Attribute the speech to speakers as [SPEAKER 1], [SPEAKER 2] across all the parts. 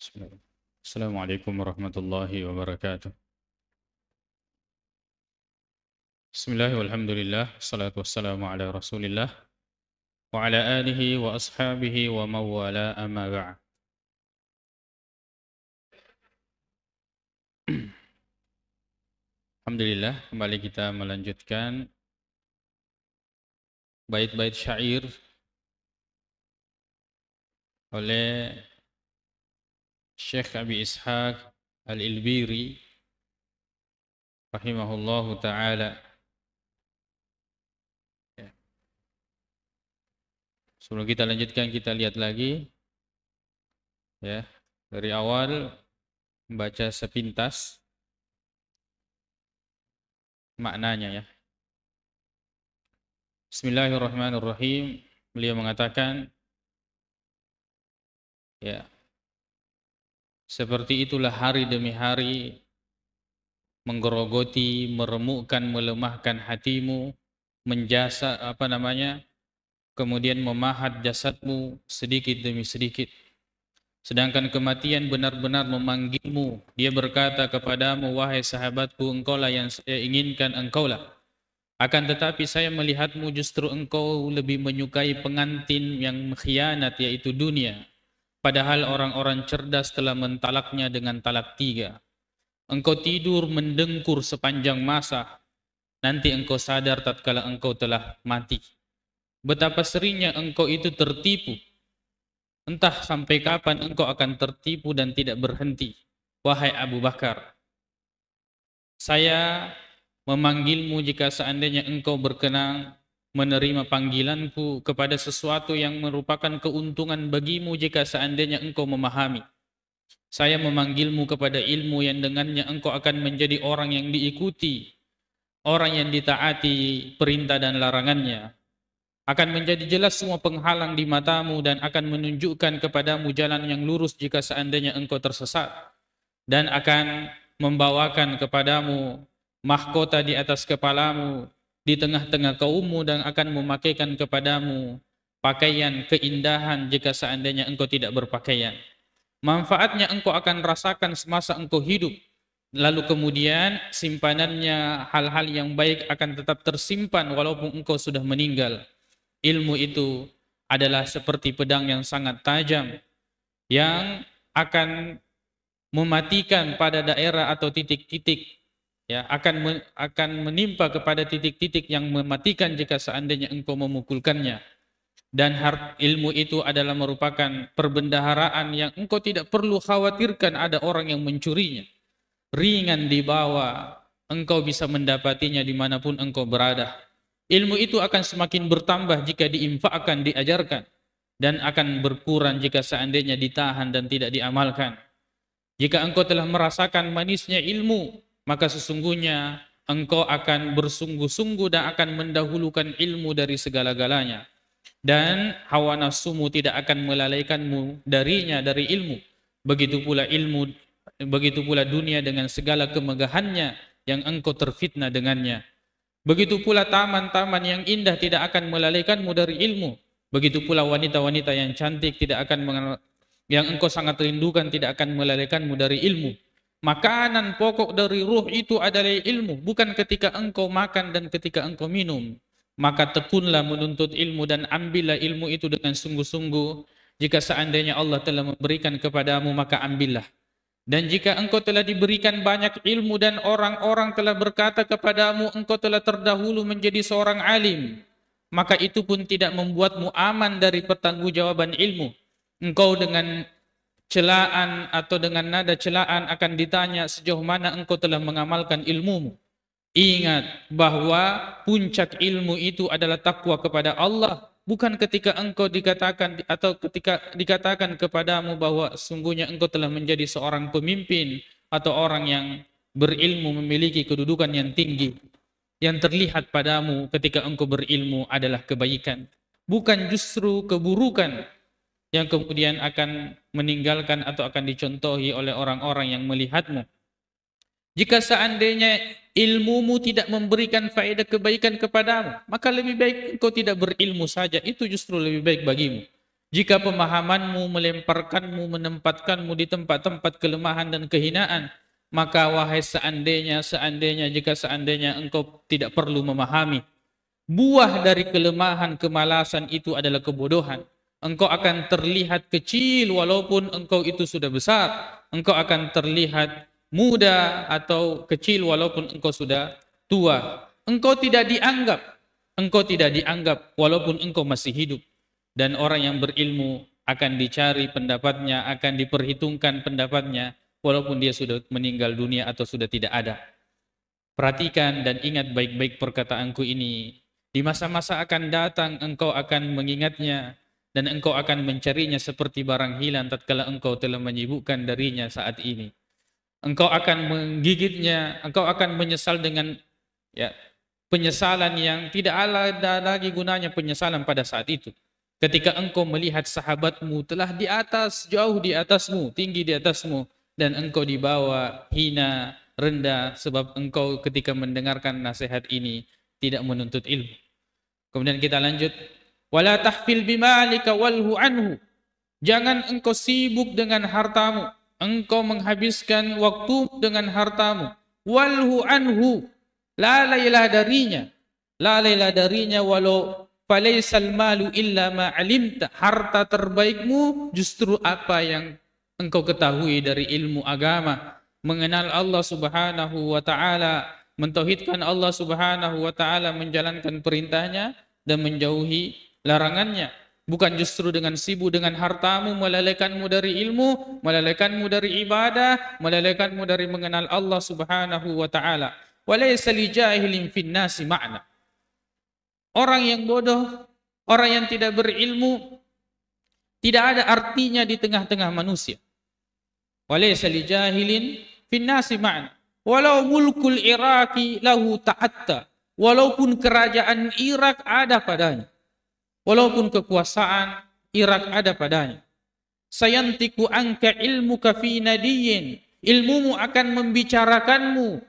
[SPEAKER 1] السلام عليكم ورحمة الله وبركاته بسم الله والحمد لله والصلاة والسلام على رسول الله وعلى آله وأصحابه وموالا أما بعد Alhamdulillah kembali kita melanjutkan bait-bait syair oleh Syekh Abi Ishaq Al-Ilbiri rahimahullahu taala. Ya. Sebelum kita lanjutkan kita lihat lagi ya, dari awal membaca sepintas maknanya ya. Bismillahirrahmanirrahim. Beliau mengatakan ya, seperti itulah hari demi hari menggerogoti, meremukkan, melemahkan hatimu, menjasa apa namanya? Kemudian memahat jasadmu sedikit demi sedikit. Sedangkan kematian benar-benar memanggilmu. Dia berkata kepadamu, wahai sahabatku, engkau lah yang saya inginkan, engkau lah. Akan tetapi saya melihatmu justru engkau lebih menyukai pengantin yang mengkhianat, yaitu dunia. Padahal orang-orang cerdas telah mentalaknya dengan talak tiga. Engkau tidur mendengkur sepanjang masa. Nanti engkau sadar tatkala engkau telah mati. Betapa seringnya engkau itu tertipu. Entah sampai kapan engkau akan tertipu dan tidak berhenti. Wahai Abu Bakar. Saya memanggilmu jika seandainya engkau berkenang menerima panggilanku kepada sesuatu yang merupakan keuntungan bagimu jika seandainya engkau memahami. Saya memanggilmu kepada ilmu yang dengannya engkau akan menjadi orang yang diikuti, orang yang ditaati perintah dan larangannya. Akan menjadi jelas semua penghalang di matamu dan akan menunjukkan kepadamu jalan yang lurus jika seandainya engkau tersesat. Dan akan membawakan kepadamu mahkota di atas kepalamu di tengah-tengah kaummu dan akan memakaikan kepadamu pakaian keindahan jika seandainya engkau tidak berpakaian. Manfaatnya engkau akan rasakan semasa engkau hidup. Lalu kemudian simpanannya hal-hal yang baik akan tetap tersimpan walaupun engkau sudah meninggal. Ilmu itu adalah seperti pedang yang sangat tajam yang akan mematikan pada daerah atau titik-titik ya akan me, akan menimpa kepada titik-titik yang mematikan jika seandainya engkau memukulkannya dan hart ilmu itu adalah merupakan perbendaharaan yang engkau tidak perlu khawatirkan ada orang yang mencurinya ringan dibawa engkau bisa mendapatinya dimanapun engkau berada ilmu itu akan semakin bertambah jika diinfakkan diajarkan dan akan berkurang jika seandainya ditahan dan tidak diamalkan jika engkau telah merasakan manisnya ilmu maka sesungguhnya engkau akan bersungguh-sungguh dan akan mendahulukan ilmu dari segala-galanya. Dan hawa nafsumu tidak akan melalaikanmu darinya, dari ilmu. Begitu pula ilmu, begitu pula dunia dengan segala kemegahannya yang engkau terfitnah dengannya. Begitu pula taman-taman yang indah tidak akan melalaikanmu dari ilmu. Begitu pula wanita-wanita yang cantik tidak akan yang engkau sangat rindukan tidak akan melalaikanmu dari ilmu. Makanan pokok dari ruh itu adalah ilmu, bukan ketika engkau makan dan ketika engkau minum. Maka tekunlah menuntut ilmu dan ambillah ilmu itu dengan sungguh-sungguh. Jika seandainya Allah telah memberikan kepadamu, maka ambillah. Dan jika engkau telah diberikan banyak ilmu dan orang-orang telah berkata kepadamu, engkau telah terdahulu menjadi seorang alim. Maka itu pun tidak membuatmu aman dari pertanggungjawaban ilmu. Engkau dengan celaan atau dengan nada celaan akan ditanya sejauh mana engkau telah mengamalkan ilmumu. Ingat bahwa puncak ilmu itu adalah takwa kepada Allah. Bukan ketika engkau dikatakan atau ketika dikatakan kepadamu bahwa sungguhnya engkau telah menjadi seorang pemimpin atau orang yang berilmu memiliki kedudukan yang tinggi. Yang terlihat padamu ketika engkau berilmu adalah kebaikan. Bukan justru keburukan yang kemudian akan meninggalkan atau akan dicontohi oleh orang-orang yang melihatmu. Jika seandainya ilmumu tidak memberikan faedah kebaikan kepadamu, maka lebih baik engkau tidak berilmu saja, itu justru lebih baik bagimu. Jika pemahamanmu melemparkanmu, menempatkanmu di tempat-tempat kelemahan dan kehinaan, maka wahai seandainya, seandainya, jika seandainya engkau tidak perlu memahami. Buah dari kelemahan, kemalasan itu adalah kebodohan engkau akan terlihat kecil walaupun engkau itu sudah besar. Engkau akan terlihat muda atau kecil walaupun engkau sudah tua. Engkau tidak dianggap. Engkau tidak dianggap walaupun engkau masih hidup. Dan orang yang berilmu akan dicari pendapatnya, akan diperhitungkan pendapatnya walaupun dia sudah meninggal dunia atau sudah tidak ada.
[SPEAKER 2] Perhatikan
[SPEAKER 1] dan ingat baik-baik perkataanku ini. Di masa-masa akan datang engkau akan mengingatnya dan engkau akan mencarinya seperti barang hilang tatkala engkau telah menyibukkan darinya saat ini engkau akan menggigitnya engkau akan menyesal dengan ya penyesalan yang tidak ada lagi gunanya penyesalan pada saat itu ketika engkau melihat sahabatmu telah di atas jauh di atasmu tinggi di atasmu dan engkau di bawah, hina rendah sebab engkau ketika mendengarkan nasihat ini tidak menuntut ilmu kemudian kita lanjut Wala tahfil bimalika walhu anhu. Jangan engkau sibuk dengan hartamu. Engkau menghabiskan waktu dengan hartamu. Walhu anhu. Lalailah darinya. Lalailah darinya walau falaisal malu illa ma'alimta. Harta terbaikmu justru apa yang engkau ketahui dari ilmu agama. Mengenal Allah subhanahu wa ta'ala. Mentauhidkan Allah subhanahu wa ta'ala menjalankan perintahnya dan menjauhi larangannya bukan justru dengan sibuk dengan hartamu melalaikanmu dari ilmu melalaikanmu dari ibadah melalaikanmu dari mengenal Allah Subhanahu wa taala walaysa li jahilin fin nasi ma'na orang yang bodoh orang yang tidak berilmu tidak ada artinya di tengah-tengah manusia walaysa li jahilin fin nasi ma'na walau mulkul Iraki lahu ta'atta walaupun kerajaan Irak ada padanya walaupun kekuasaan Irak ada padanya. Sayantiku angka ilmu kafi nadiyin. mu akan membicarakanmu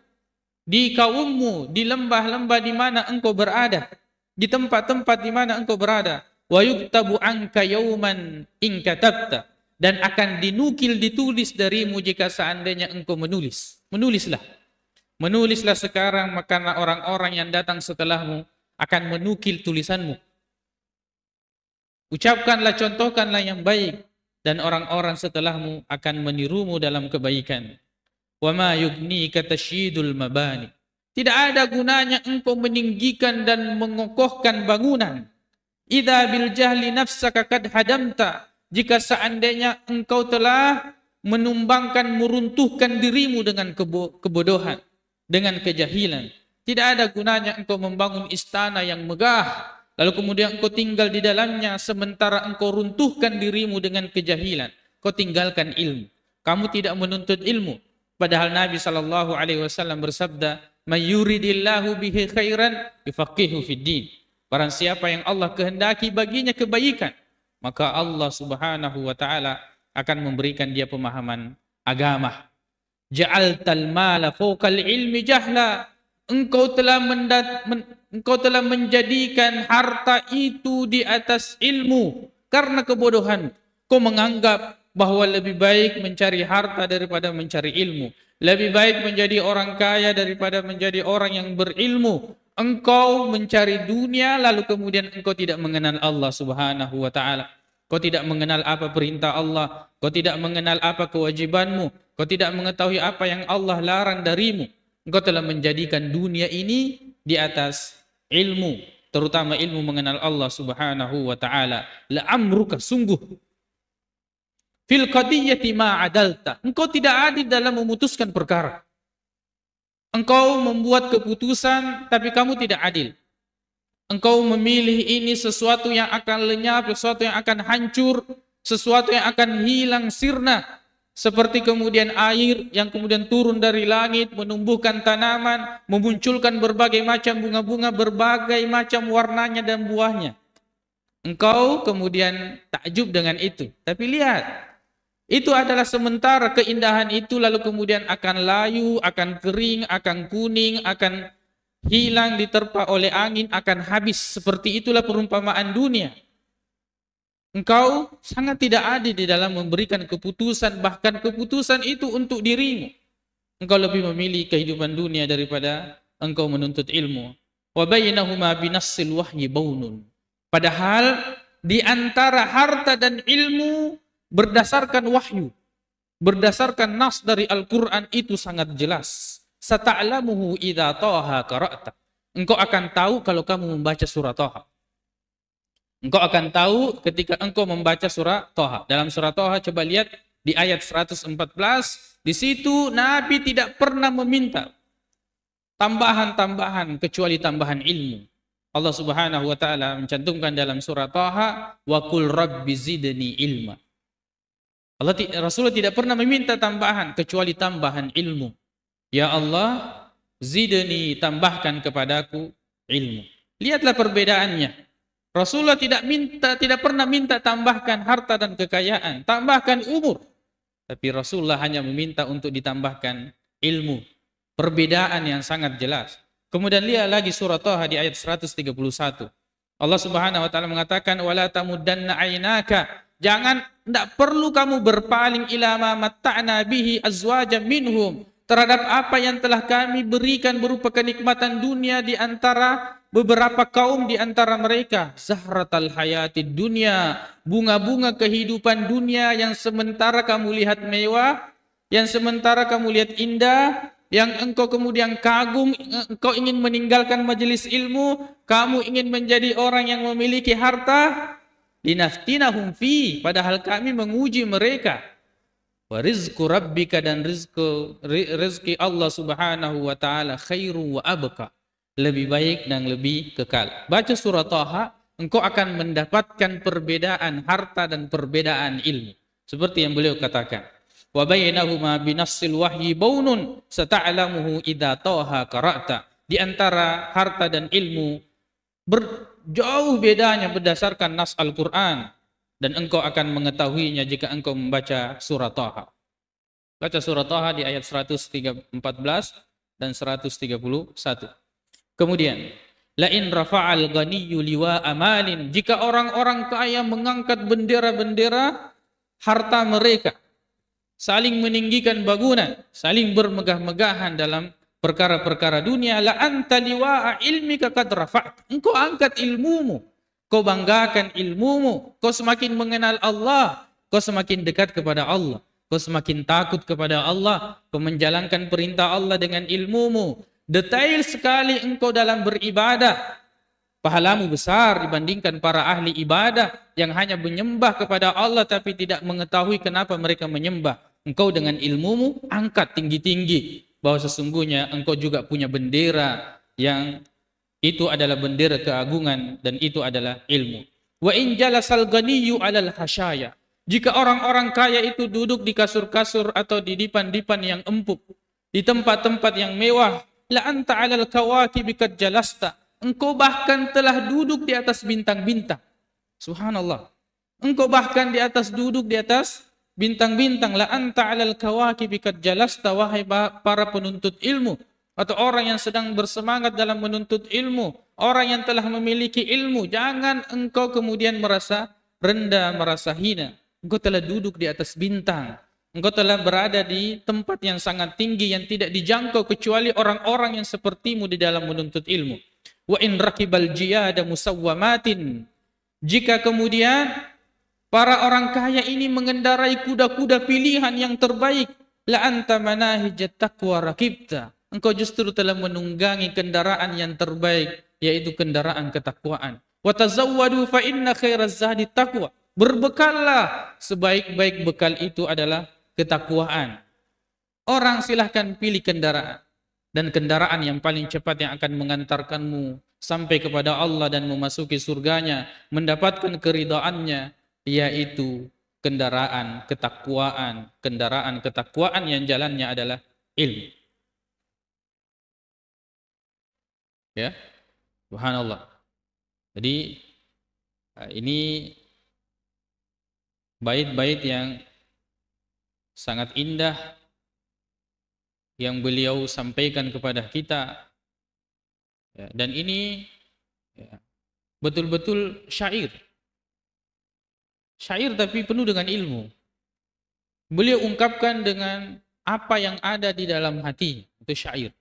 [SPEAKER 1] di kaummu, di lembah-lembah di mana engkau berada. Di tempat-tempat di mana engkau berada. Wa yuktabu angka yauman ingkatabta. Dan akan dinukil, ditulis darimu jika seandainya engkau menulis. Menulislah. Menulislah sekarang maka orang-orang yang datang setelahmu akan menukil tulisanmu. Ucapkanlah, contohkanlah yang baik dan orang-orang setelahmu akan menirumu dalam kebaikan. Wa ma kata syidul mabani. Tidak ada gunanya engkau meninggikan dan mengokohkan bangunan. Idza bil jahli nafsaka kad hadamta. Jika seandainya engkau telah menumbangkan meruntuhkan dirimu dengan kebo kebodohan, dengan kejahilan. Tidak ada gunanya engkau membangun istana yang megah Lalu kemudian engkau tinggal di dalamnya sementara engkau runtuhkan dirimu dengan kejahilan. Kau tinggalkan ilmu. Kamu tidak menuntut ilmu. Padahal Nabi sallallahu alaihi wasallam bersabda, "May yuridillahu bihi khairan yufaqihu fid din." Barang siapa yang Allah kehendaki baginya kebaikan, maka Allah Subhanahu wa taala akan memberikan dia pemahaman agama. Ja'altal mala fawqal ilmi jahla engkau telah men, engkau telah menjadikan harta itu di atas ilmu karena kebodohan kau menganggap bahawa lebih baik mencari harta daripada mencari ilmu lebih baik menjadi orang kaya daripada menjadi orang yang berilmu engkau mencari dunia lalu kemudian engkau tidak mengenal Allah Subhanahu wa taala kau tidak mengenal apa perintah Allah kau tidak mengenal apa kewajibanmu kau tidak mengetahui apa yang Allah larang darimu Engkau telah menjadikan dunia ini di atas ilmu, terutama ilmu mengenal Allah Subhanahu wa taala. La amruka sungguh fil qadiyyati ma adalta. Engkau tidak adil dalam memutuskan perkara. Engkau membuat keputusan tapi kamu tidak adil. Engkau memilih ini sesuatu yang akan lenyap, sesuatu yang akan hancur, sesuatu yang akan hilang sirna, Seperti kemudian air yang kemudian turun dari langit, menumbuhkan tanaman, memunculkan berbagai macam bunga-bunga, berbagai macam warnanya dan buahnya. Engkau kemudian takjub dengan itu. Tapi lihat, itu adalah sementara keindahan itu lalu kemudian akan layu, akan kering, akan kuning, akan hilang diterpa oleh angin, akan habis. Seperti itulah perumpamaan dunia. Engkau sangat tidak adil di dalam memberikan keputusan bahkan keputusan itu untuk dirimu. Engkau lebih memilih kehidupan dunia daripada engkau menuntut ilmu. Wa bainahuma binassil wahyi baunun. Padahal di antara harta dan ilmu berdasarkan wahyu, berdasarkan nas dari Al-Qur'an itu sangat jelas. Sata'lamuhu idza taha qara'ta. Engkau akan tahu kalau kamu membaca surah Taha. Engkau akan tahu ketika engkau membaca surah Toha. Dalam surah Toha coba lihat di ayat 114. Di situ Nabi tidak pernah meminta tambahan-tambahan kecuali tambahan ilmu. Allah subhanahu wa ta'ala mencantumkan dalam surah Taha wa kul rabbi zidni ilma. Allah Rasulullah tidak pernah meminta tambahan kecuali tambahan ilmu. Ya Allah, zidni tambahkan kepadaku ilmu. Lihatlah perbedaannya. Rasulullah tidak minta, tidak pernah minta tambahkan harta dan kekayaan, tambahkan umur. Tapi Rasulullah hanya meminta untuk ditambahkan ilmu. Perbedaan yang sangat jelas. Kemudian lihat lagi surah Thaha di ayat 131. Allah Subhanahu wa taala mengatakan wala tamuddanna ainaka. Jangan tidak perlu kamu berpaling ila ma matta'na bihi azwaja minhum terhadap apa yang telah kami berikan berupa kenikmatan dunia di antara beberapa kaum di antara mereka zahratal hayati dunia bunga-bunga kehidupan dunia yang sementara kamu lihat mewah yang sementara kamu lihat indah yang engkau kemudian kagum engkau ingin meninggalkan majlis ilmu kamu ingin menjadi orang yang memiliki harta linaftinahum fi padahal kami menguji mereka wa rizqu rabbika dan rizqu rizqi Allah Subhanahu wa taala khairu wa abqa lebih baik dan lebih kekal. Baca surah Taha, engkau akan mendapatkan perbedaan harta dan perbedaan ilmu. Seperti yang beliau katakan. Wa bainahuma binassil wahyi baunun sata'lamuhu idza taha qara'ta. Di antara harta dan ilmu berjauh bedanya berdasarkan nas Al-Qur'an dan engkau akan mengetahuinya jika engkau membaca surah Taha. Baca surah Taha di ayat 114 dan 131. Kemudian, lain rafa'al ghaniyyu liwa amalin. Jika orang-orang kaya mengangkat bendera-bendera harta mereka, saling meninggikan bangunan, saling bermegah-megahan dalam perkara-perkara dunia, la anta liwa'a ilmika kad rafa'at. Engkau angkat ilmumu, kau banggakan ilmumu, kau semakin mengenal Allah, kau semakin dekat kepada Allah. Kau semakin takut kepada Allah, kau menjalankan perintah Allah dengan ilmumu, detail sekali engkau dalam beribadah pahalamu besar dibandingkan para ahli ibadah yang hanya menyembah kepada Allah tapi tidak mengetahui kenapa mereka menyembah engkau dengan ilmumu angkat tinggi-tinggi bahawa sesungguhnya engkau juga punya bendera yang itu adalah bendera keagungan dan itu adalah ilmu wa in jalasal ghaniyyu alal hasaya jika orang-orang kaya itu duduk di kasur-kasur atau di dipan-dipan yang empuk di tempat-tempat yang mewah la'anta 'ala al kawaki qad jalasta. Engkau bahkan telah duduk di atas bintang-bintang. Subhanallah. Engkau bahkan di atas duduk di atas bintang-bintang. La'anta 'ala al kawaki qad jalasta wahai para penuntut ilmu atau orang yang sedang bersemangat dalam menuntut ilmu, orang yang telah memiliki ilmu, jangan engkau kemudian merasa rendah, merasa hina. Engkau telah duduk di atas bintang. Engkau telah berada di tempat yang sangat tinggi yang tidak dijangkau kecuali orang-orang yang sepertimu di dalam menuntut ilmu. Wa in raqibal jiyada musawwamatin. Jika kemudian para orang kaya ini mengendarai kuda-kuda pilihan yang terbaik, la anta manahij taqwa raqibta. Engkau justru telah menunggangi kendaraan yang terbaik yaitu kendaraan ketakwaan. Wa tazawwadu fa inna khairaz zadi taqwa. Berbekallah sebaik-baik bekal itu adalah ketakwaan. Orang silahkan pilih kendaraan. Dan kendaraan yang paling cepat yang akan mengantarkanmu sampai kepada Allah dan memasuki surganya, mendapatkan keridaannya, yaitu kendaraan ketakwaan. Kendaraan ketakwaan yang jalannya adalah ilmu. Ya, subhanallah. Jadi, ini bait-bait yang sangat indah yang beliau sampaikan kepada kita ya, dan ini ya, betul-betul ya, syair syair tapi penuh dengan ilmu beliau ungkapkan dengan apa yang ada di dalam hati itu syair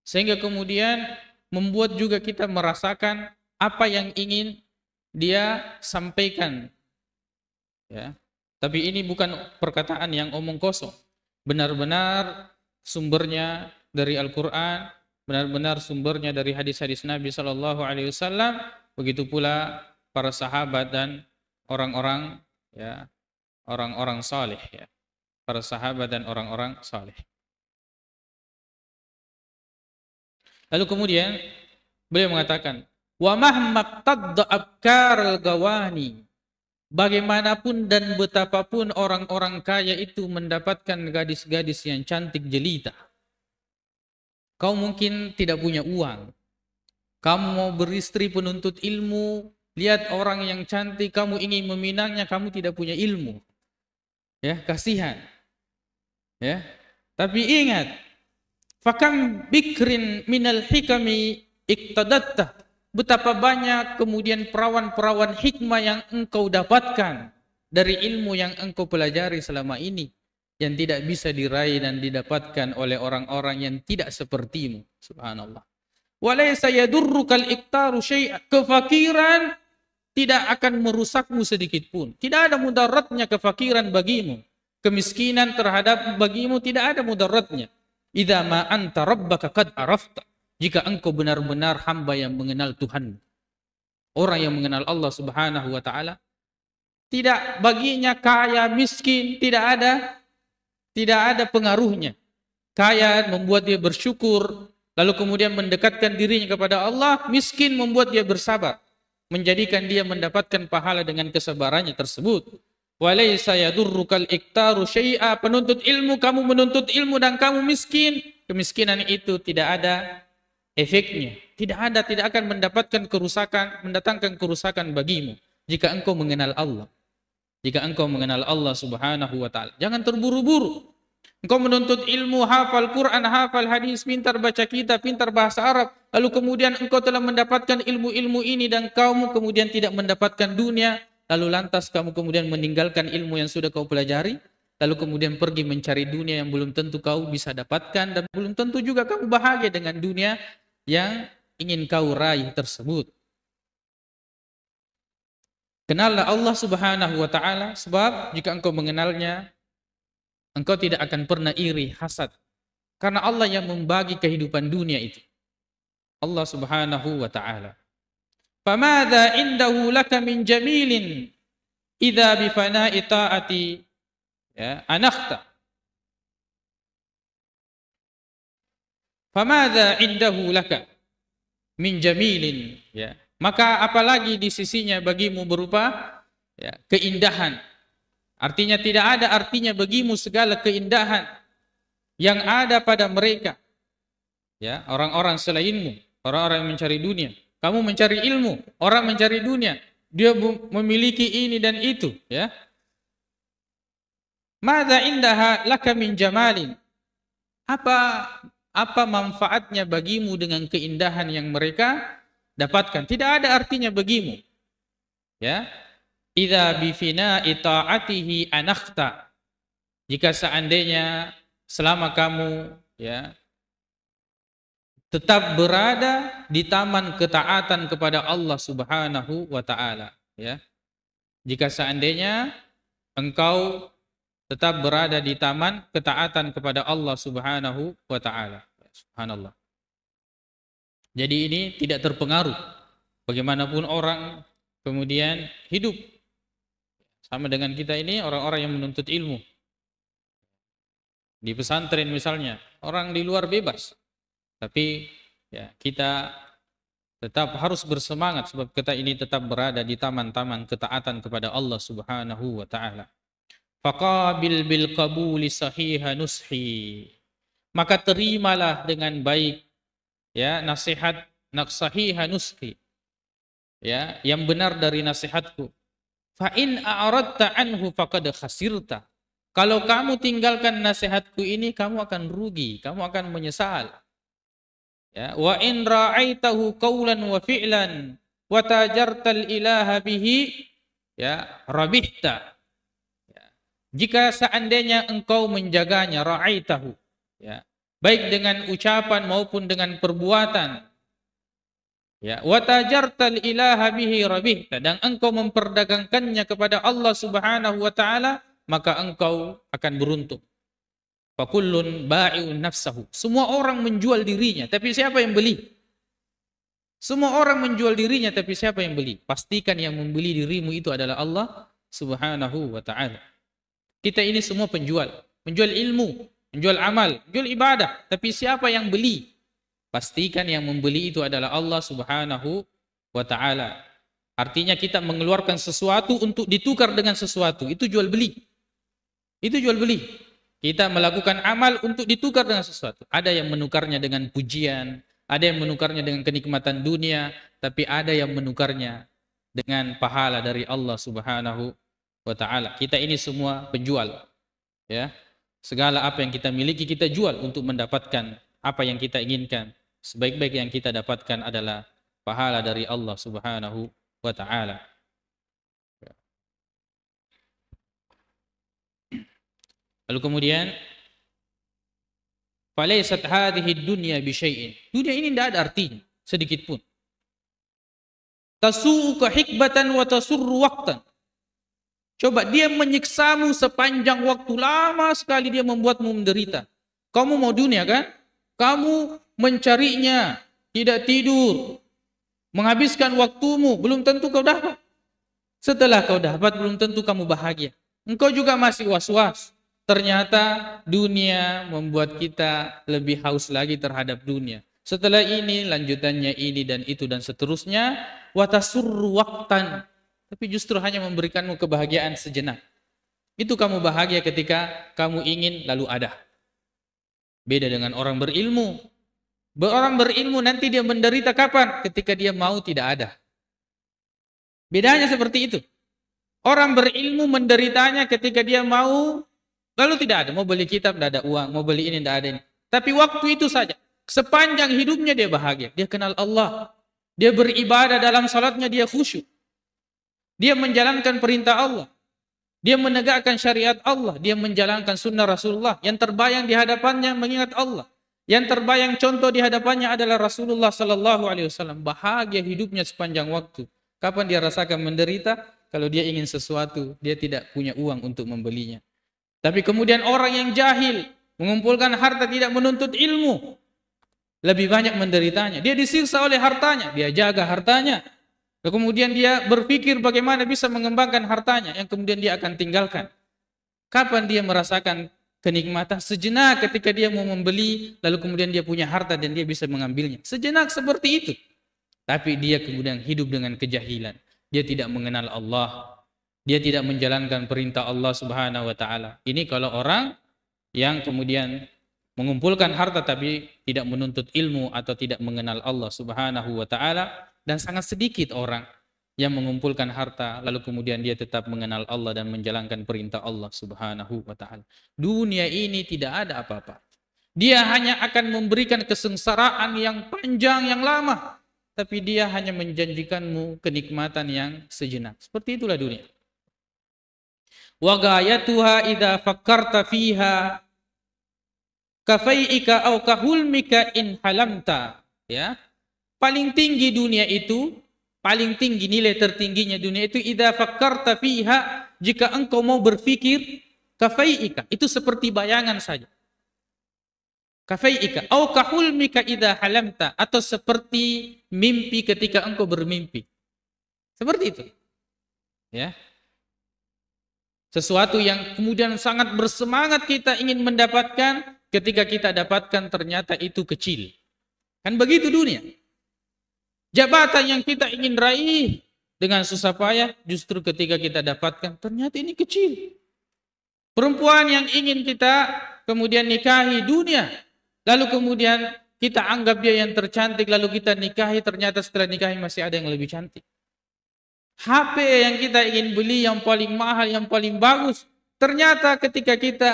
[SPEAKER 1] sehingga kemudian membuat juga kita merasakan apa yang ingin dia sampaikan ya tapi ini bukan perkataan yang omong kosong. Benar-benar sumbernya dari Al-Quran, benar-benar sumbernya dari hadis-hadis Nabi Sallallahu Alaihi Wasallam. Begitu pula para sahabat dan orang-orang, ya, orang-orang saleh, ya, para sahabat dan orang-orang saleh. Lalu kemudian beliau mengatakan, wa mahmat tadda abkar al gawani Bagaimanapun dan betapapun orang-orang kaya itu mendapatkan gadis-gadis yang cantik jelita. Kau mungkin tidak punya uang. Kamu mau beristri penuntut ilmu. Lihat orang yang cantik, kamu ingin meminangnya, kamu tidak punya ilmu. Ya, kasihan. Ya. Tapi ingat, fakam bikrin minal hikami iktadatta. Betapa banyak kemudian perawan-perawan hikmah yang engkau dapatkan dari ilmu yang engkau pelajari selama ini yang tidak bisa diraih dan didapatkan oleh orang-orang yang tidak sepertimu. Subhanallah. Walaysa yadurrukal iktaru syai'a. Kefakiran tidak akan merusakmu sedikit pun. Tidak ada mudaratnya kefakiran bagimu. Kemiskinan terhadap bagimu tidak ada mudaratnya. Idza ma anta rabbaka qad arafta jika engkau benar-benar hamba yang mengenal Tuhan orang yang mengenal Allah Subhanahu wa taala tidak baginya kaya miskin tidak ada tidak ada pengaruhnya kaya membuat dia bersyukur lalu kemudian mendekatkan dirinya kepada Allah miskin membuat dia bersabar menjadikan dia mendapatkan pahala dengan kesabarannya tersebut walaysa rukal iktaru syai'a penuntut ilmu kamu menuntut ilmu dan kamu miskin kemiskinan itu tidak ada efeknya. Tidak ada, tidak akan mendapatkan kerusakan, mendatangkan kerusakan bagimu jika engkau mengenal Allah. Jika engkau mengenal Allah Subhanahu wa taala, jangan terburu-buru. Engkau menuntut ilmu, hafal Quran, hafal hadis, pintar baca kitab, pintar bahasa Arab, lalu kemudian engkau telah mendapatkan ilmu-ilmu ini dan kamu kemudian tidak mendapatkan dunia, lalu lantas kamu kemudian meninggalkan ilmu yang sudah kau pelajari, lalu kemudian pergi mencari dunia yang belum tentu kau bisa dapatkan dan belum tentu juga kamu bahagia dengan dunia yang ingin kau raih tersebut. Kenallah Allah Subhanahu wa taala sebab jika engkau mengenalnya engkau tidak akan pernah iri hasad karena Allah yang membagi kehidupan dunia itu. Allah Subhanahu wa taala. Famadha indahu laka min jamilin idza bi fana'i ta'ati ya anakhta famadha indahu laka min jamilin ya maka apalagi di sisinya bagimu berupa ya, keindahan artinya tidak ada artinya bagimu segala keindahan yang ada pada mereka ya orang-orang selainmu orang-orang yang mencari dunia kamu mencari ilmu orang mencari dunia dia memiliki ini dan itu ya madza indaha laka min jamalin apa apa manfaatnya bagimu dengan keindahan yang mereka dapatkan tidak ada artinya bagimu ya idza bi fina itaatihi anakhta jika seandainya selama kamu ya tetap berada di taman ketaatan kepada Allah Subhanahu wa taala ya jika seandainya engkau tetap berada di taman ketaatan kepada Allah Subhanahu wa taala. Subhanallah. Jadi ini tidak terpengaruh bagaimanapun orang kemudian hidup sama dengan kita ini orang-orang yang menuntut ilmu. Di pesantren misalnya, orang di luar bebas. Tapi ya, kita tetap harus bersemangat sebab kita ini tetap berada di taman-taman ketaatan kepada Allah Subhanahu wa taala faqabil bil qabuli sahiha nushi maka terimalah dengan baik ya nasihat nak sahiha nushi ya yang benar dari nasihatku fa in a'radta anhu faqad khasirta kalau kamu tinggalkan nasihatku ini kamu akan rugi kamu akan menyesal ya wa in ra'aitahu qawlan wa fi'lan wa tajartal ilaha bihi ya rabihta jika seandainya engkau menjaganya ra'aitahu ya baik dengan ucapan maupun dengan perbuatan ya wa tajartal ilaha bihi rabbih dan engkau memperdagangkannya kepada Allah Subhanahu wa taala maka engkau akan beruntung fa kullun ba'i'un nafsahu semua orang menjual dirinya tapi siapa yang beli semua orang menjual dirinya tapi siapa yang beli pastikan yang membeli dirimu itu adalah Allah Subhanahu wa taala kita ini semua penjual. Menjual ilmu, menjual amal, menjual ibadah. Tapi siapa yang beli? Pastikan yang membeli itu adalah Allah Subhanahu wa taala. Artinya kita mengeluarkan sesuatu untuk ditukar dengan sesuatu, itu jual beli. Itu jual beli. Kita melakukan amal untuk ditukar dengan sesuatu. Ada yang menukarnya dengan pujian, ada yang menukarnya dengan kenikmatan dunia, tapi ada yang menukarnya dengan pahala dari Allah Subhanahu wa taala wa taala. Kita ini semua penjual. Ya. Segala apa yang kita miliki kita jual untuk mendapatkan apa yang kita inginkan. Sebaik-baik yang kita dapatkan adalah pahala dari Allah Subhanahu wa taala. Lalu kemudian Falaisat hadhihi dunya bi syai'in. Dunia ini tidak ada artinya sedikit pun. Tasu'uka hikmatan wa tasurru waqtan. Coba dia menyiksamu sepanjang waktu lama sekali dia membuatmu menderita. Kamu mau dunia kan? Kamu mencarinya, tidak tidur, menghabiskan waktumu, belum tentu kau dapat. Setelah kau dapat, belum tentu kamu bahagia. Engkau juga masih was-was. Ternyata dunia membuat kita lebih haus lagi terhadap dunia. Setelah ini lanjutannya ini dan itu dan seterusnya watasurru waktan tapi justru hanya memberikanmu kebahagiaan sejenak. Itu kamu bahagia ketika kamu ingin lalu ada. Beda dengan orang berilmu. Orang berilmu nanti dia menderita kapan? Ketika dia mau tidak ada. Bedanya seperti itu. Orang berilmu menderitanya ketika dia mau lalu tidak ada. Mau beli kitab tidak ada uang, mau beli ini tidak ada ini. Tapi waktu itu saja. Sepanjang hidupnya dia bahagia. Dia kenal Allah. Dia beribadah dalam salatnya dia khusyuk. Dia menjalankan perintah Allah. Dia menegakkan syariat Allah. Dia menjalankan sunnah Rasulullah. Yang terbayang di hadapannya mengingat Allah. Yang terbayang contoh di hadapannya adalah Rasulullah Sallallahu Alaihi Wasallam. Bahagia hidupnya sepanjang waktu. Kapan dia rasakan menderita? Kalau dia ingin sesuatu, dia tidak punya uang untuk membelinya. Tapi kemudian orang yang jahil mengumpulkan harta tidak menuntut ilmu. Lebih banyak menderitanya. Dia disiksa oleh hartanya. Dia jaga hartanya. Kemudian dia berpikir bagaimana bisa mengembangkan hartanya yang kemudian dia akan tinggalkan. Kapan dia merasakan kenikmatan? Sejenak ketika dia mau membeli, lalu kemudian dia punya harta dan dia bisa mengambilnya. Sejenak seperti itu. Tapi dia kemudian hidup dengan kejahilan. Dia tidak mengenal Allah. Dia tidak menjalankan perintah Allah subhanahu wa ta'ala. Ini kalau orang yang kemudian mengumpulkan harta tapi tidak menuntut ilmu atau tidak mengenal Allah subhanahu wa ta'ala dan sangat sedikit orang yang mengumpulkan harta lalu kemudian dia tetap mengenal Allah dan menjalankan perintah Allah Subhanahu wa taala. Dunia ini tidak ada apa-apa. Dia hanya akan memberikan kesengsaraan yang panjang yang lama tapi dia hanya menjanjikanmu kenikmatan yang sejenak. Seperti itulah dunia. Wa ghayatuha idza fakarta fiha kafai'ika aw kahulmika in halamta ya paling tinggi dunia itu paling tinggi nilai tertingginya dunia itu idza fakarta fiha jika engkau mau berfikir kafaiika itu seperti bayangan saja kafaiika au kahulmika idza halamta atau seperti mimpi ketika engkau bermimpi seperti itu ya sesuatu yang kemudian sangat bersemangat kita ingin mendapatkan ketika kita dapatkan ternyata itu kecil kan begitu dunia Jabatan yang kita ingin raih dengan susah payah justru ketika kita dapatkan ternyata ini kecil. Perempuan yang ingin kita kemudian nikahi dunia lalu kemudian kita anggap dia yang tercantik lalu kita nikahi ternyata setelah nikahi masih ada yang lebih cantik. HP yang kita ingin beli yang paling mahal yang paling bagus ternyata ketika kita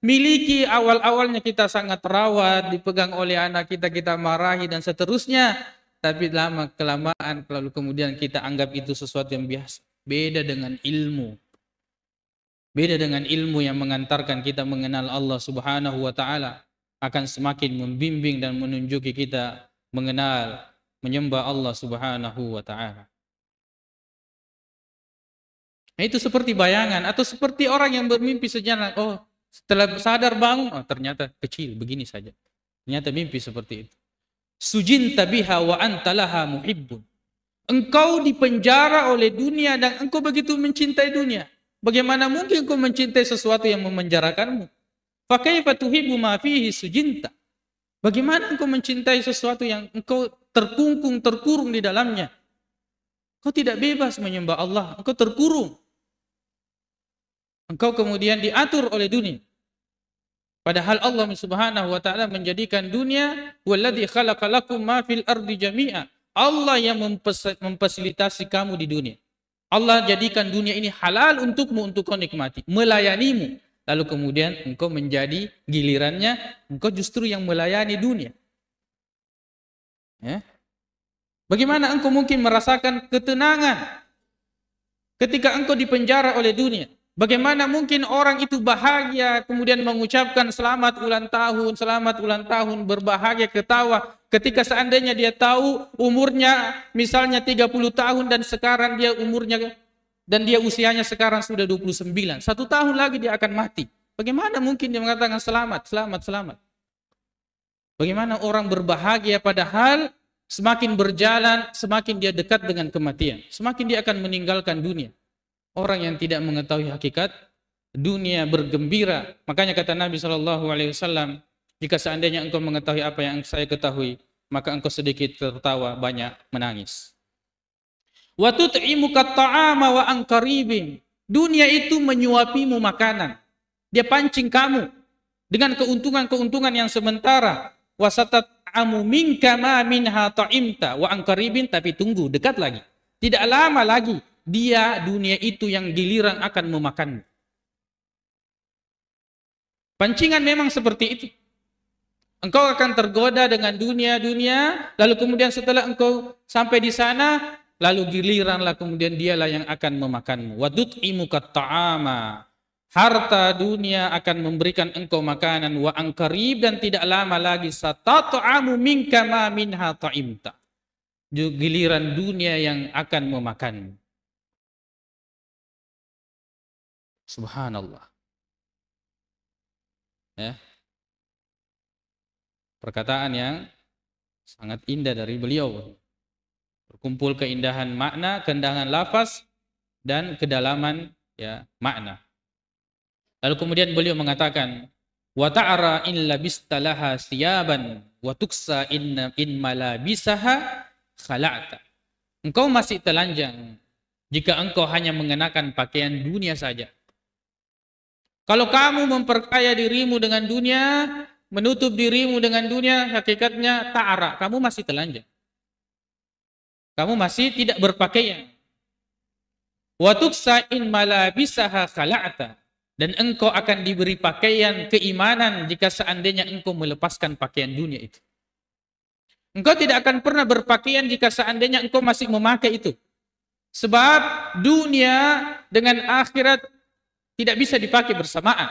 [SPEAKER 1] miliki awal-awalnya kita sangat terawat dipegang oleh anak kita kita marahi dan seterusnya tapi lama kelamaan lalu kemudian kita anggap itu sesuatu yang biasa beda dengan ilmu beda dengan ilmu yang mengantarkan kita mengenal Allah Subhanahu wa taala akan semakin membimbing dan menunjuki kita mengenal menyembah Allah Subhanahu wa taala nah, itu seperti bayangan atau seperti orang yang bermimpi sejenak oh setelah sadar bangun oh, ternyata kecil begini saja ternyata mimpi seperti itu Sujin biha wa antalaha muhibbun. Engkau dipenjara oleh dunia dan engkau begitu mencintai dunia. Bagaimana mungkin engkau mencintai sesuatu yang memenjarakanmu? Fa kaifa tuhibbu ma sujinta? Bagaimana engkau mencintai sesuatu yang engkau terkungkung, terkurung di dalamnya? Engkau tidak bebas menyembah Allah, engkau terkurung. Engkau kemudian diatur oleh dunia. Padahal Allah Subhanahu wa taala menjadikan dunia wallazi khalaqalakum ma fil ardi jami'a. Allah yang memfasilitasi kamu di dunia. Allah jadikan dunia ini halal untukmu untuk kau nikmati, melayanimu. Lalu kemudian engkau menjadi gilirannya, engkau justru yang melayani dunia. Ya. Bagaimana engkau mungkin merasakan ketenangan ketika engkau dipenjara oleh dunia? Bagaimana mungkin orang itu bahagia kemudian mengucapkan selamat ulang tahun, selamat ulang tahun, berbahagia ketawa ketika seandainya dia tahu umurnya misalnya 30 tahun dan sekarang dia umurnya dan dia usianya sekarang sudah 29. Satu tahun lagi dia akan mati. Bagaimana mungkin dia mengatakan selamat, selamat, selamat. Bagaimana orang berbahagia padahal semakin berjalan, semakin dia dekat dengan kematian. Semakin dia akan meninggalkan dunia. orang yang tidak mengetahui hakikat dunia bergembira makanya kata Nabi saw. jika seandainya engkau mengetahui apa yang saya ketahui maka engkau sedikit tertawa banyak menangis wa tu'imu kat'ama wa angkaribin. dunia itu menyuapimu makanan dia pancing kamu dengan keuntungan-keuntungan yang sementara wasatat amu minka minha ta'imta wa angkaribin. tapi tunggu dekat lagi tidak lama lagi dia dunia itu yang giliran akan memakan. Pancingan memang seperti itu. Engkau akan tergoda dengan dunia-dunia, lalu kemudian setelah engkau sampai di sana, lalu giliranlah kemudian dialah yang akan memakanmu. Wadud imu kataama, Harta dunia akan memberikan engkau makanan wa angkarib dan tidak lama lagi satata'amu minka ma minha ta'imta. Giliran dunia yang akan memakanmu. Subhanallah. Ya. Perkataan yang sangat indah dari beliau. Berkumpul keindahan makna, kendangan lafaz, dan kedalaman ya makna. Lalu kemudian beliau mengatakan, Wa ta'ara in labista laha siyaban wa tuksa in, in malabisaha khala'ta. Engkau masih telanjang jika engkau hanya mengenakan pakaian dunia saja. Kalau kamu memperkaya dirimu dengan dunia, menutup dirimu dengan dunia, hakikatnya ta'ara. Kamu masih telanjang. Kamu masih tidak berpakaian. Wa tuksa in malabisaha khala'ata. Dan engkau akan diberi pakaian keimanan jika seandainya engkau melepaskan pakaian dunia itu. Engkau tidak akan pernah berpakaian jika seandainya engkau masih memakai itu. Sebab dunia dengan akhirat tidak bisa dipakai bersamaan.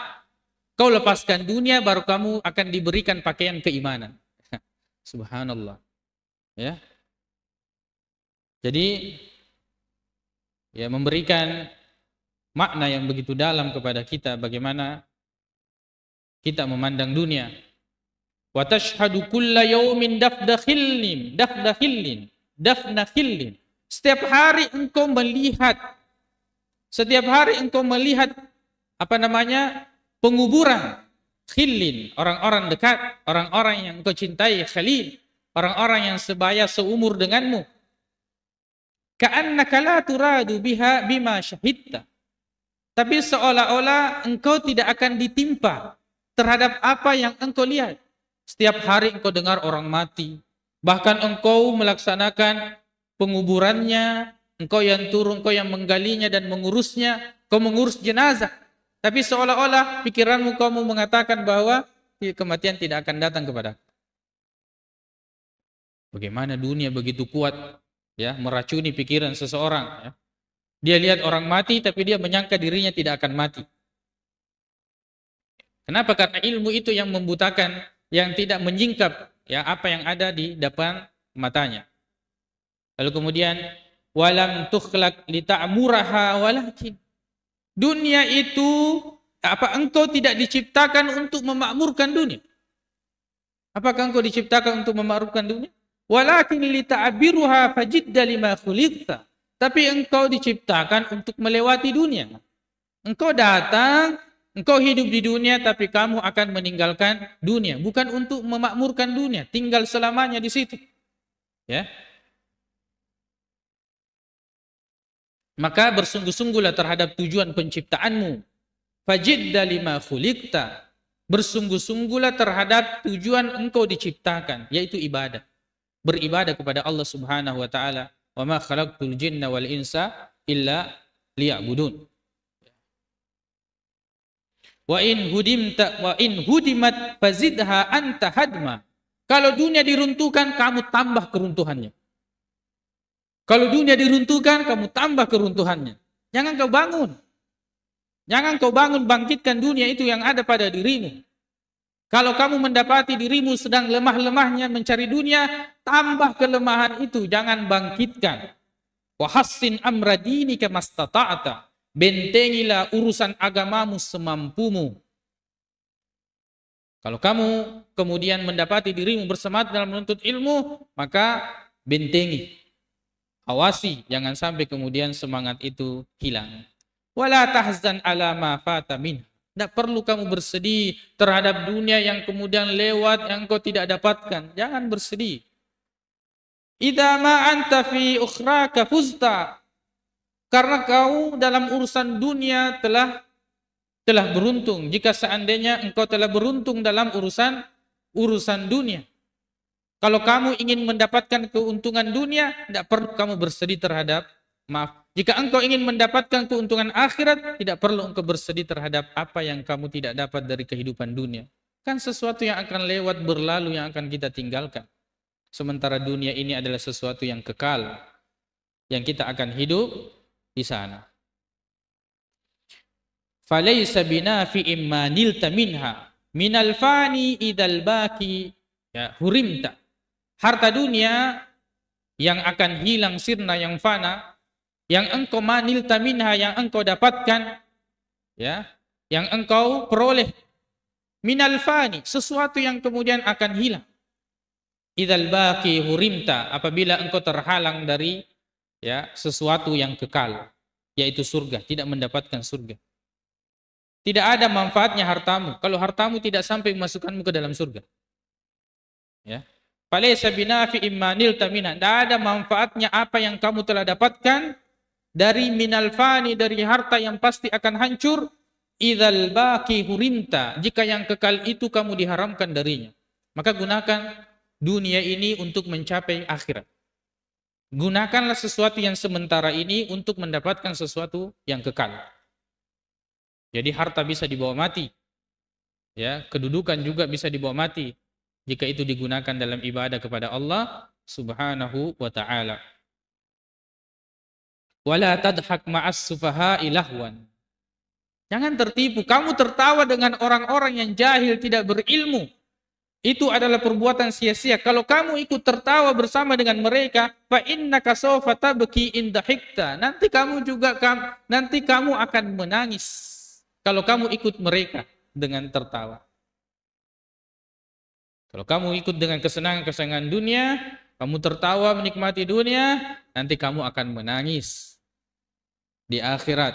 [SPEAKER 1] Kau lepaskan dunia baru kamu akan diberikan pakaian keimanan. Subhanallah. Ya. Jadi ya memberikan makna yang begitu dalam kepada kita bagaimana kita memandang dunia. Wa tashhadu kulla yawmin dafdakhillin, dafdakhillin, dafnakhillin. Setiap hari engkau melihat setiap hari engkau melihat apa namanya penguburan khilin orang-orang dekat orang-orang yang kau cintai khalil orang-orang yang sebaya seumur denganmu ka'annaka la turadu biha bima syahidta tapi seolah-olah engkau tidak akan ditimpa terhadap apa yang engkau lihat setiap hari engkau dengar orang mati bahkan engkau melaksanakan penguburannya engkau yang turun engkau yang menggalinya dan mengurusnya kau mengurus jenazah tapi seolah-olah pikiranmu kamu mengatakan bahwa kematian tidak akan datang kepada. Bagaimana dunia begitu kuat ya meracuni pikiran seseorang. Ya. Dia lihat orang mati tapi dia menyangka dirinya tidak akan mati. Kenapa? Karena ilmu itu yang membutakan, yang tidak menyingkap ya apa yang ada di depan matanya. Lalu kemudian walam tuhlak lita amuraha walakin dunia itu apa engkau tidak diciptakan untuk memakmurkan dunia? Apakah engkau diciptakan untuk memakmurkan dunia? Walakin li ta'biruha Fajid lima Sulikta. Tapi engkau diciptakan untuk melewati dunia. Engkau datang, engkau hidup di dunia tapi kamu akan meninggalkan dunia, bukan untuk memakmurkan dunia, tinggal selamanya di situ. Ya. Maka bersungguh-sungguhlah terhadap tujuan penciptaanmu. fajid lima khulikta. Bersungguh-sungguhlah terhadap tujuan engkau diciptakan, yaitu ibadah. Beribadah kepada Allah subhanahu wa ta'ala. Wa ma khalaqtul jinna wal insa illa liya'budun. Wa in hudimta wa in hudimat fazidha anta hadma. Kalau dunia diruntuhkan, kamu tambah keruntuhannya. Kalau dunia diruntuhkan, kamu tambah keruntuhannya. Jangan kau bangun. Jangan kau bangun bangkitkan dunia itu yang ada pada dirimu. Kalau kamu mendapati dirimu sedang lemah-lemahnya mencari dunia, tambah kelemahan itu, jangan bangkitkan. Wahassin amradini kemastata'ata. Bentengilah urusan agamamu semampumu. Kalau kamu kemudian mendapati dirimu bersemangat dalam menuntut ilmu, maka bentengi Awasi jangan sampai kemudian semangat itu hilang. Wala tahzan ala ma fata Tak perlu kamu bersedih terhadap dunia yang kemudian lewat yang kau tidak dapatkan. Jangan bersedih. Idza ma anta fi ukhraka fuzta. Karena kau dalam urusan dunia telah telah beruntung. Jika seandainya engkau telah beruntung dalam urusan urusan dunia. Kalau kamu ingin mendapatkan keuntungan dunia, tidak perlu kamu bersedih terhadap maaf. Jika engkau ingin mendapatkan keuntungan akhirat, tidak perlu engkau bersedih terhadap apa yang kamu tidak dapat dari kehidupan dunia. Kan sesuatu yang akan lewat berlalu yang akan kita tinggalkan. Sementara dunia ini adalah sesuatu yang kekal. Yang kita akan hidup di sana. فَلَيْسَ بِنَافِئِمَّا نِلْتَ مِنْهَا مِنَ الْفَانِي إِذَا الْبَاكِي Ya, hurimta harta dunia yang akan hilang sirna yang fana yang engkau manil taminha yang engkau dapatkan ya yang engkau peroleh minal fani sesuatu yang kemudian akan hilang idzal baqi hurimta apabila engkau terhalang dari ya sesuatu yang kekal yaitu surga tidak mendapatkan surga tidak ada manfaatnya hartamu kalau hartamu tidak sampai memasukkanmu ke dalam surga ya Falaysa sabina fi nilta tamina. Tidak ada manfaatnya apa yang kamu telah dapatkan dari minal fani dari harta yang pasti akan hancur idal baki hurinta. Jika yang kekal itu kamu diharamkan darinya. Maka gunakan dunia ini untuk mencapai akhirat. Gunakanlah sesuatu yang sementara ini untuk mendapatkan sesuatu yang kekal. Jadi harta bisa dibawa mati. Ya, kedudukan juga bisa dibawa mati jika itu digunakan dalam ibadah kepada Allah Subhanahu wa taala. Wala tadhak ma'as sufaha ilahwan. Jangan tertipu, kamu tertawa dengan orang-orang yang jahil tidak berilmu. Itu adalah perbuatan sia-sia. Kalau kamu ikut tertawa bersama dengan mereka, fa innaka sawfa tabki indahikta. Nanti kamu juga nanti kamu akan menangis kalau kamu ikut mereka dengan tertawa. Kalau kamu ikut dengan kesenangan-kesenangan dunia, kamu tertawa menikmati dunia, nanti kamu akan menangis di akhirat.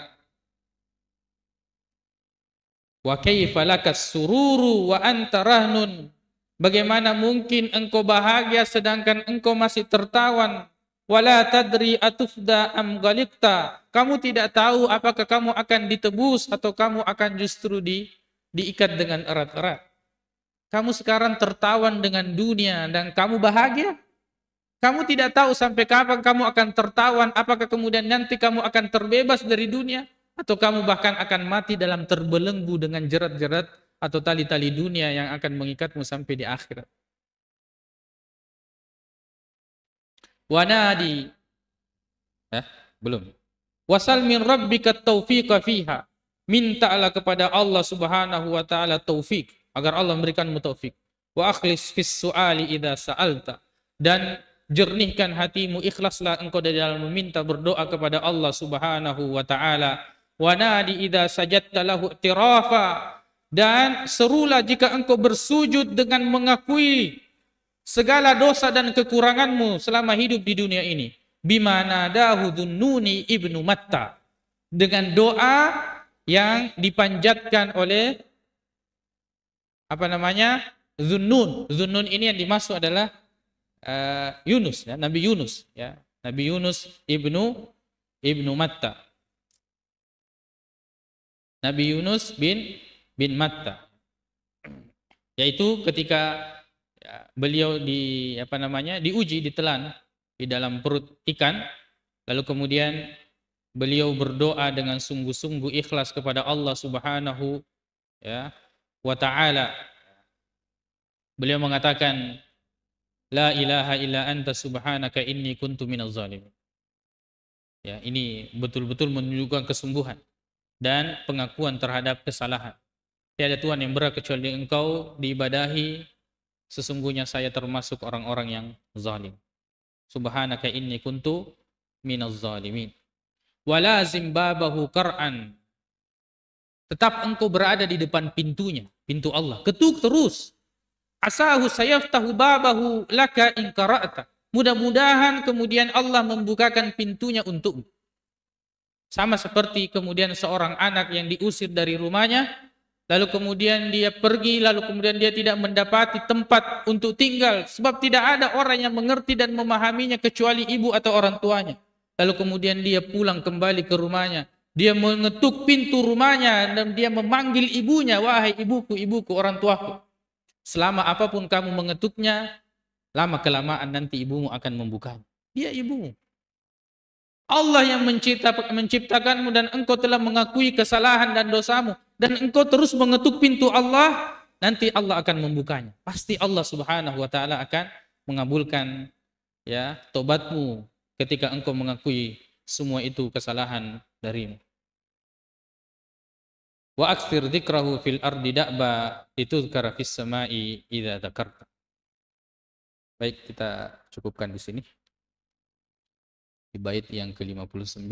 [SPEAKER 1] Wa kaifa lakas sururu wa anta rahnun? Bagaimana mungkin engkau bahagia sedangkan engkau masih tertawan? Wala tadri atufda am galikta. Kamu tidak tahu apakah kamu akan ditebus atau kamu akan justru di diikat dengan erat-erat. Kamu sekarang tertawan dengan dunia dan kamu bahagia? Kamu tidak tahu sampai kapan kamu akan tertawan, apakah kemudian nanti kamu akan terbebas dari dunia atau kamu bahkan akan mati dalam terbelenggu dengan jerat-jerat atau tali-tali dunia yang akan mengikatmu sampai di akhirat. Wanadi. Eh, belum. Wasal min rabbika taufiqa fiha. Mintalah kepada Allah Subhanahu wa taala taufik agar Allah memberikan taufik. Wa akhlis fis su'ali idza sa'alta dan jernihkan hatimu ikhlaslah engkau di dalam meminta berdoa kepada Allah Subhanahu wa taala. Wa nadi idza sajadta lahu tirafa dan serulah jika engkau bersujud dengan mengakui segala dosa dan kekuranganmu selama hidup di dunia ini. Bima nadahu dhununi ibnu matta. Dengan doa yang dipanjatkan oleh apa namanya zunnun zunnun ini yang dimaksud adalah uh, Yunus ya, Nabi Yunus ya Nabi Yunus ibnu ibnu Matta Nabi Yunus bin bin Matta yaitu ketika ya, beliau di apa namanya diuji ditelan di dalam perut ikan lalu kemudian beliau berdoa dengan sungguh-sungguh ikhlas kepada Allah Subhanahu ya wa ta'ala beliau mengatakan la ilaha illa anta subhanaka inni kuntu minaz zalimin ya ini betul-betul menunjukkan kesungguhan dan pengakuan terhadap kesalahan tiada tuhan yang berhak kecuali engkau diibadahi sesungguhnya saya termasuk orang-orang yang zalim subhanaka inni kuntu minaz zalimin walazim babahu qur'an tetap engkau berada di depan pintunya pintu Allah. Ketuk terus. Asahu sayaftahu babahu laka inkara'ata. Mudah-mudahan kemudian Allah membukakan pintunya untukmu. Sama seperti kemudian seorang anak yang diusir dari rumahnya, lalu kemudian dia pergi, lalu kemudian dia tidak mendapati tempat untuk tinggal, sebab tidak ada orang yang mengerti dan memahaminya kecuali ibu atau orang tuanya. Lalu kemudian dia pulang kembali ke rumahnya, dia mengetuk pintu rumahnya dan dia memanggil ibunya, wahai ibuku, ibuku, orang tuaku. Selama apapun kamu mengetuknya, lama kelamaan nanti ibumu akan membuka. Dia ibumu. Allah yang mencipta, menciptakanmu dan engkau telah mengakui kesalahan dan dosamu. Dan engkau terus mengetuk pintu Allah, nanti Allah akan membukanya. Pasti Allah subhanahu wa ta'ala akan mengabulkan ya tobatmu ketika engkau mengakui semua itu kesalahan darimu. wa akthir dzikrahu fil ardi da'ba dzikra fis sama'i idza dzakarta. Baik, kita cukupkan di sini. Di bait yang ke-59.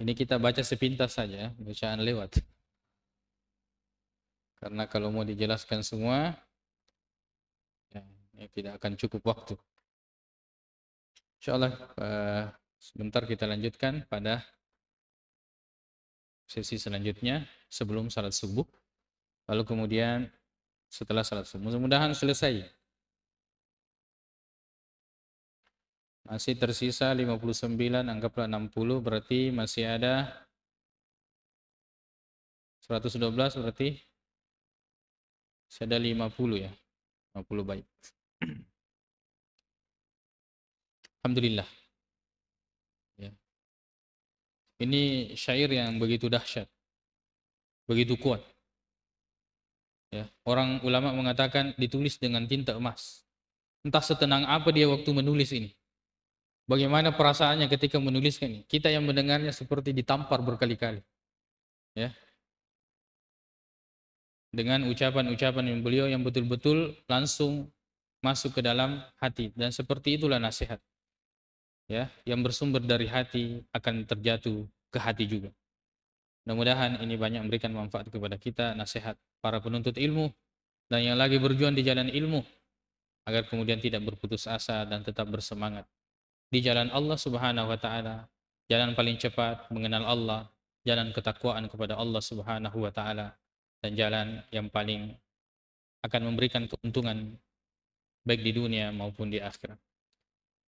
[SPEAKER 1] Ini kita baca sepintas saja, bacaan lewat. Karena kalau mau dijelaskan semua, ya, ya tidak akan cukup waktu. Insya Allah, uh, eh, sebentar kita lanjutkan pada sesi selanjutnya sebelum salat subuh. Lalu kemudian setelah salat subuh. Mudah-mudahan selesai. Masih tersisa 59, anggaplah 60, berarti masih ada 112 berarti masih ada 50 ya. 50 baik. Alhamdulillah. Ini syair yang begitu dahsyat. Begitu kuat. Ya, orang ulama mengatakan ditulis dengan tinta emas. Entah setenang apa dia waktu menulis ini. Bagaimana perasaannya ketika menuliskan ini? Kita yang mendengarnya seperti ditampar berkali-kali. Ya. Dengan ucapan-ucapan yang beliau yang betul-betul langsung masuk ke dalam hati dan seperti itulah nasihat ya yang bersumber dari hati akan terjatuh ke hati juga. Mudah-mudahan ini banyak memberikan manfaat kepada kita, nasihat para penuntut ilmu dan yang lagi berjuang di jalan ilmu agar kemudian tidak berputus asa dan tetap bersemangat di jalan Allah Subhanahu wa taala, jalan paling cepat mengenal Allah, jalan ketakwaan kepada Allah Subhanahu wa taala dan jalan yang paling akan memberikan keuntungan baik di dunia maupun di akhirat.